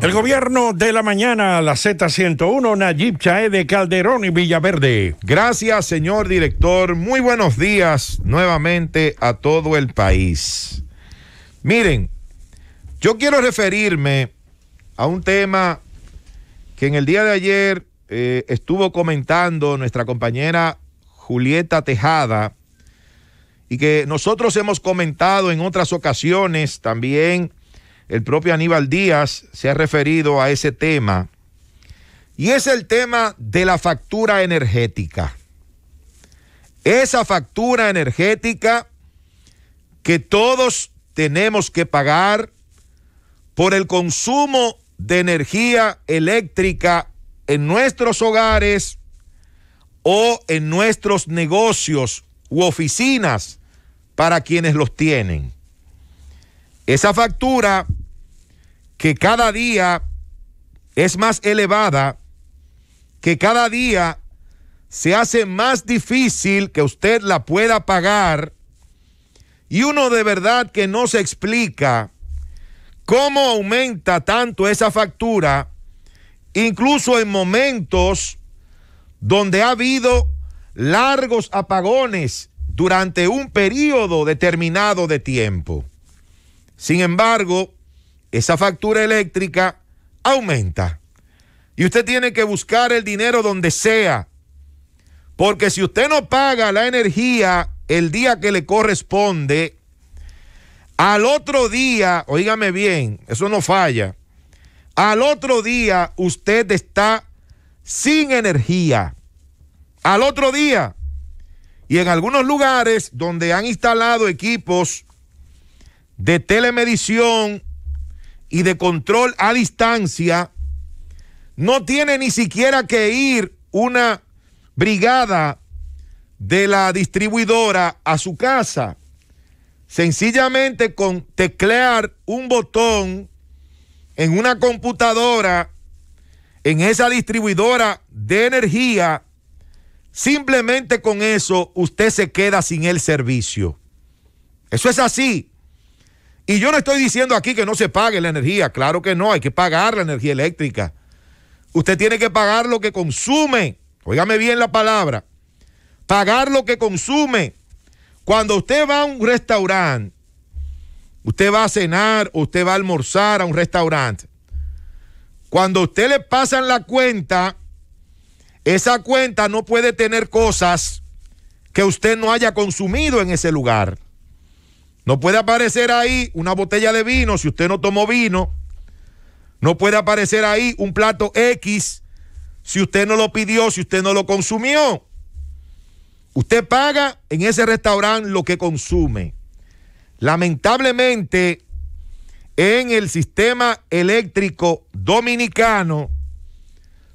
El gobierno de la mañana, la Z101, Nayib Chae de Calderón y Villaverde. Gracias, señor director. Muy buenos días nuevamente a todo el país. Miren, yo quiero referirme a un tema que en el día de ayer eh, estuvo comentando nuestra compañera Julieta Tejada y que nosotros hemos comentado en otras ocasiones también el propio Aníbal Díaz se ha referido a ese tema. Y es el tema de la factura energética. Esa factura energética que todos tenemos que pagar por el consumo de energía eléctrica en nuestros hogares o en nuestros negocios u oficinas para quienes los tienen. Esa factura que cada día es más elevada, que cada día se hace más difícil que usted la pueda pagar y uno de verdad que no se explica cómo aumenta tanto esa factura, incluso en momentos donde ha habido largos apagones durante un periodo determinado de tiempo. Sin embargo, esa factura eléctrica aumenta. Y usted tiene que buscar el dinero donde sea. Porque si usted no paga la energía el día que le corresponde, al otro día, oígame bien, eso no falla, al otro día usted está sin energía. Al otro día. Y en algunos lugares donde han instalado equipos de telemedición y de control a distancia, no tiene ni siquiera que ir una brigada de la distribuidora a su casa. Sencillamente con teclear un botón en una computadora, en esa distribuidora de energía, simplemente con eso usted se queda sin el servicio. Eso es así. Y yo no estoy diciendo aquí que no se pague la energía, claro que no, hay que pagar la energía eléctrica. Usted tiene que pagar lo que consume, óigame bien la palabra, pagar lo que consume. Cuando usted va a un restaurante, usted va a cenar, usted va a almorzar a un restaurante, cuando usted le pasan la cuenta, esa cuenta no puede tener cosas que usted no haya consumido en ese lugar. No puede aparecer ahí una botella de vino si usted no tomó vino. No puede aparecer ahí un plato X si usted no lo pidió, si usted no lo consumió. Usted paga en ese restaurante lo que consume. Lamentablemente, en el sistema eléctrico dominicano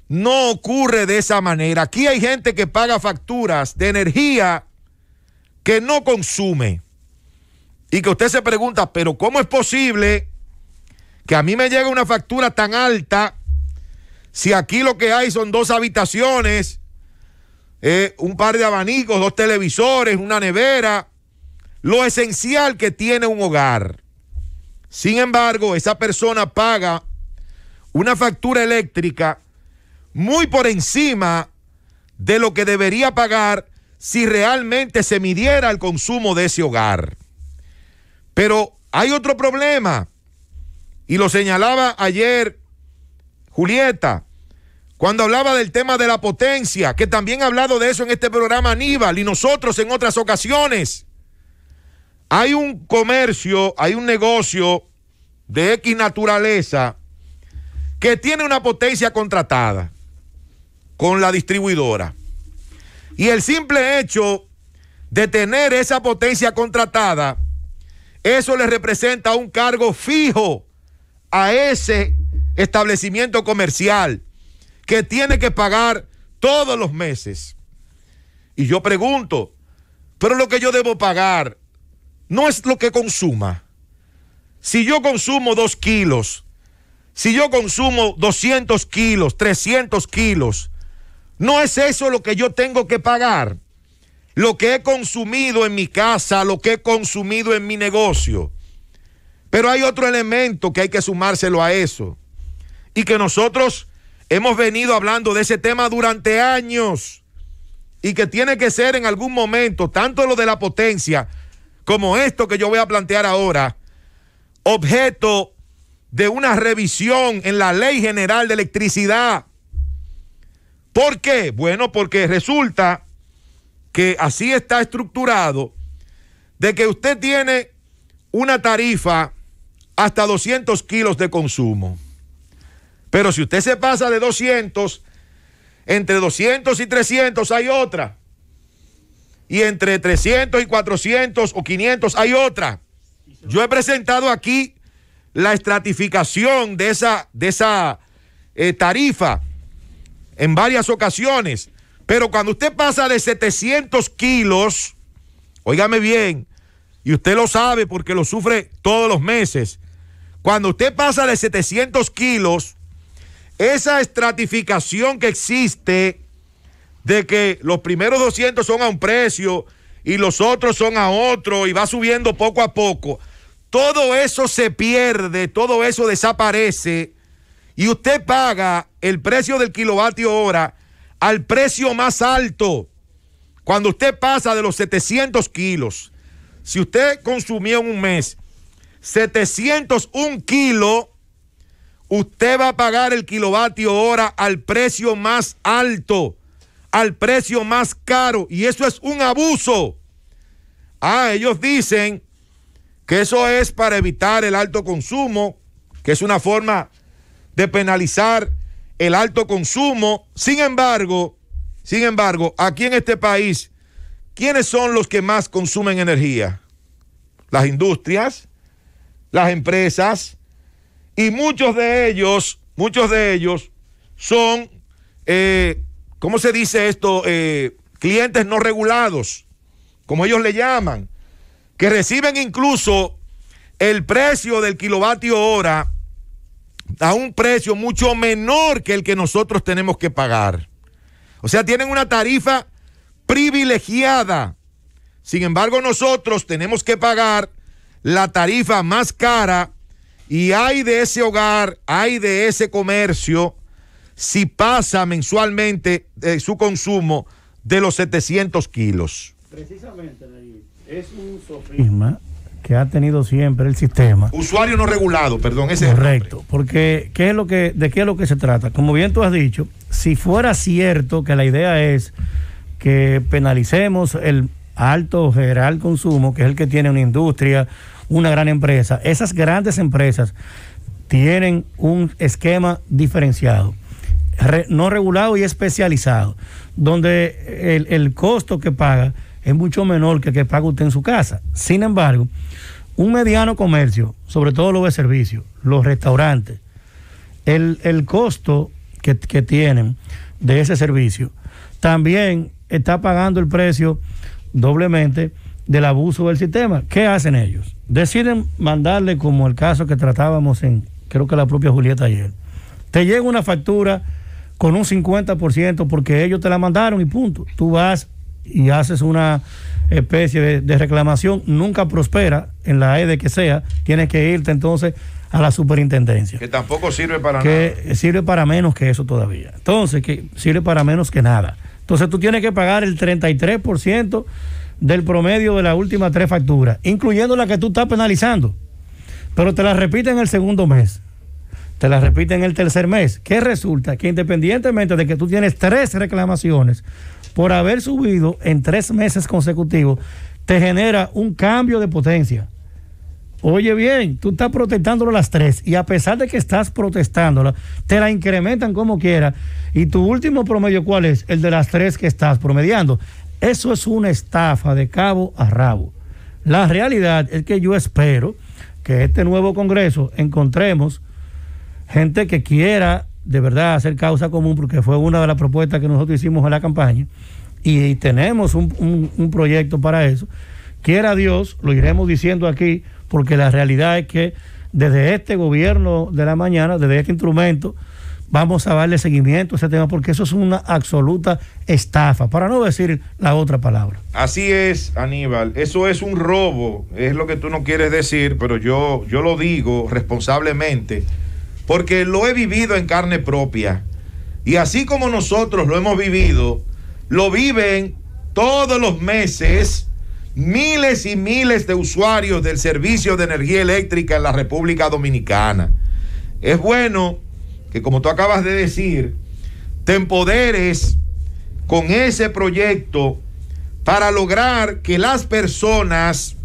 no ocurre de esa manera. Aquí hay gente que paga facturas de energía que no consume y que usted se pregunta, pero ¿cómo es posible que a mí me llegue una factura tan alta si aquí lo que hay son dos habitaciones, eh, un par de abanicos, dos televisores, una nevera, lo esencial que tiene un hogar? Sin embargo, esa persona paga una factura eléctrica muy por encima de lo que debería pagar si realmente se midiera el consumo de ese hogar. Pero hay otro problema, y lo señalaba ayer Julieta, cuando hablaba del tema de la potencia, que también ha hablado de eso en este programa Aníbal y nosotros en otras ocasiones. Hay un comercio, hay un negocio de X naturaleza que tiene una potencia contratada con la distribuidora. Y el simple hecho de tener esa potencia contratada eso le representa un cargo fijo a ese establecimiento comercial que tiene que pagar todos los meses. Y yo pregunto, pero lo que yo debo pagar no es lo que consuma. Si yo consumo dos kilos, si yo consumo 200 kilos, 300 kilos, ¿no es eso lo que yo tengo que pagar? lo que he consumido en mi casa, lo que he consumido en mi negocio. Pero hay otro elemento que hay que sumárselo a eso. Y que nosotros hemos venido hablando de ese tema durante años. Y que tiene que ser en algún momento, tanto lo de la potencia como esto que yo voy a plantear ahora, objeto de una revisión en la Ley General de Electricidad. ¿Por qué? Bueno, porque resulta que así está estructurado, de que usted tiene una tarifa hasta 200 kilos de consumo. Pero si usted se pasa de 200, entre 200 y 300 hay otra. Y entre 300 y 400 o 500 hay otra. Yo he presentado aquí la estratificación de esa, de esa eh, tarifa en varias ocasiones. Pero cuando usted pasa de 700 kilos, óigame bien, y usted lo sabe porque lo sufre todos los meses, cuando usted pasa de 700 kilos, esa estratificación que existe de que los primeros 200 son a un precio y los otros son a otro y va subiendo poco a poco, todo eso se pierde, todo eso desaparece y usted paga el precio del kilovatio hora al precio más alto. Cuando usted pasa de los 700 kilos, si usted consumió en un mes 701 kilo usted va a pagar el kilovatio hora al precio más alto, al precio más caro. Y eso es un abuso. Ah, ellos dicen que eso es para evitar el alto consumo, que es una forma de penalizar el alto consumo. Sin embargo, sin embargo, aquí en este país, ¿quiénes son los que más consumen energía? Las industrias, las empresas, y muchos de ellos, muchos de ellos son, eh, ¿cómo se dice esto? Eh, clientes no regulados, como ellos le llaman, que reciben incluso el precio del kilovatio hora a un precio mucho menor que el que nosotros tenemos que pagar. O sea, tienen una tarifa privilegiada. Sin embargo, nosotros tenemos que pagar la tarifa más cara y hay de ese hogar, hay de ese comercio, si pasa mensualmente eh, su consumo de los 700 kilos. Precisamente, es un sofisma que ha tenido siempre el sistema. Usuario no regulado, perdón, ese Correcto, es porque ¿qué es lo que, ¿de qué es lo que se trata? Como bien tú has dicho, si fuera cierto que la idea es que penalicemos el alto general consumo, que es el que tiene una industria, una gran empresa, esas grandes empresas tienen un esquema diferenciado, no regulado y especializado, donde el costo que paga es mucho menor que el que paga usted en su casa. Sin embargo, un mediano comercio, sobre todo los de servicios, los restaurantes, el, el costo que, que, tienen de ese servicio, también está pagando el precio doblemente del abuso del sistema. ¿Qué hacen ellos? Deciden mandarle, como el caso que tratábamos en, creo que la propia Julieta ayer, te llega una factura con un 50% porque ellos te la mandaron y punto. Tú vas y haces una especie de, reclamación, nunca prospera en la e de que sea, tienes que irte entonces a la superintendencia. Que tampoco sirve para que Sirve para menos que eso todavía. Entonces, que sirve para menos que nada. Entonces tú tienes que pagar el 33% del promedio de las últimas tres facturas, incluyendo la que tú estás penalizando. Pero te la repiten el segundo mes. Te la repiten el tercer mes. ¿Qué resulta? Que independientemente de que tú tienes tres reclamaciones, por haber subido en tres meses consecutivos, te genera un cambio de potencia. Oye bien, tú estás protestándolo las tres y a pesar de que estás protestándola, te la incrementan como quiera. ¿Y tu último promedio cuál es? El de las tres que estás promediando. Eso es una estafa de cabo a rabo. La realidad es que yo espero que este nuevo Congreso encontremos gente que quiera de verdad hacer causa común, porque fue una de las propuestas que nosotros hicimos en la campaña, y, tenemos un, proyecto para eso. Quiera Dios, lo iremos diciendo aquí, porque la realidad es que desde este gobierno de la mañana, desde este instrumento, vamos a darle seguimiento a ese tema, porque eso es una absoluta estafa, para no decir la otra palabra. Así es, Aníbal, eso es un robo, es lo que tú no quieres decir, pero yo, yo lo digo responsablemente porque lo he vivido en carne propia. Y así como nosotros lo hemos vivido, lo viven todos los meses miles y miles de usuarios del servicio de energía eléctrica en la República Dominicana. Es bueno que, como tú acabas de decir, te empoderes con ese proyecto para lograr que las personas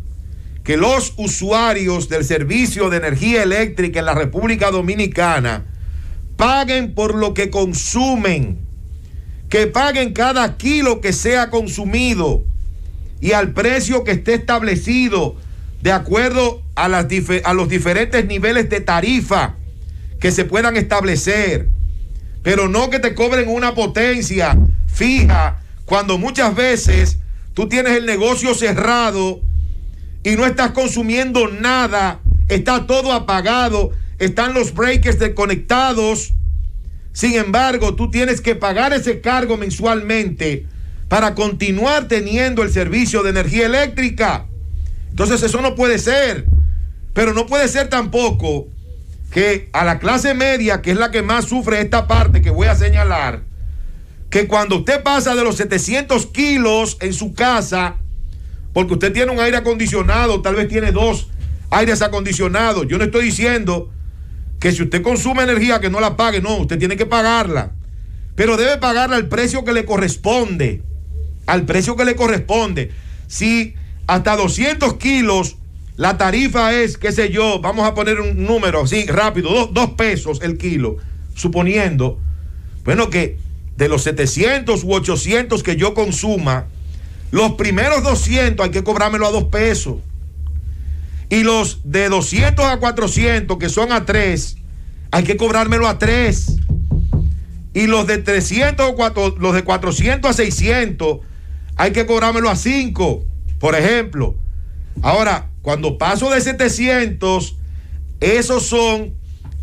que los usuarios del servicio de energía eléctrica en la República Dominicana paguen por lo que consumen, que paguen cada kilo que sea consumido y al precio que esté establecido de acuerdo a, las a los diferentes niveles de tarifa que se puedan establecer, pero no que te cobren una potencia fija cuando muchas veces tú tienes el negocio cerrado y no estás consumiendo nada, está todo apagado, están los breakers desconectados. Sin embargo, tú tienes que pagar ese cargo mensualmente para continuar teniendo el servicio de energía eléctrica. Entonces eso no puede ser. Pero no puede ser tampoco que a la clase media, que es la que más sufre esta parte que voy a señalar, que cuando usted pasa de los 700 kilos en su casa, porque usted tiene un aire acondicionado, tal vez tiene dos aires acondicionados. Yo no estoy diciendo que si usted consume energía que no la pague, no, usted tiene que pagarla. Pero debe pagarla al precio que le corresponde. Al precio que le corresponde. Si hasta 200 kilos la tarifa es, qué sé yo, vamos a poner un número así rápido, dos, pesos el kilo, suponiendo, bueno, que de los 700 u 800 que yo consuma, los primeros 200 hay que cobrármelo a 2 pesos. Y los de 200 a 400, que son a 3, hay que cobrármelo a 3. Y los de 300 o 4, los de 400 a 600, hay que cobrármelo a 5, por ejemplo. Ahora, cuando paso de 700, esos son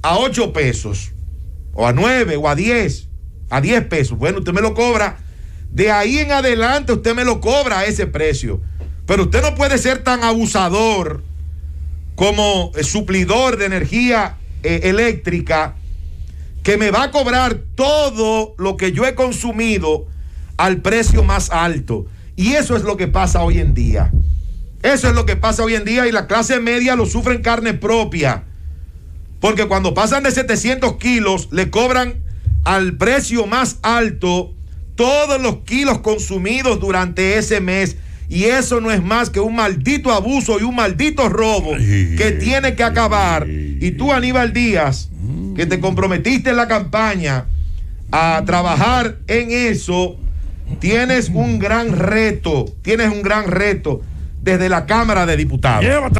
a 8 pesos, o a 9, o a 10, a 10 pesos. Bueno, usted me lo cobra de ahí en adelante usted me lo cobra a ese precio. Pero usted no puede ser tan abusador como eh, suplidor de energía eh, eléctrica que me va a cobrar todo lo que yo he consumido al precio más alto. Y eso es lo que pasa hoy en día. Eso es lo que pasa hoy en día y la clase media lo sufre en carne propia. Porque cuando pasan de 700 kilos, le cobran al precio más alto todos los kilos consumidos durante ese mes. Y eso no es más que un maldito abuso y un maldito robo que tiene que acabar. Y tú, Aníbal Díaz, que te comprometiste en la campaña a trabajar en eso, tienes un gran reto, tienes un gran reto desde la Cámara de Diputados.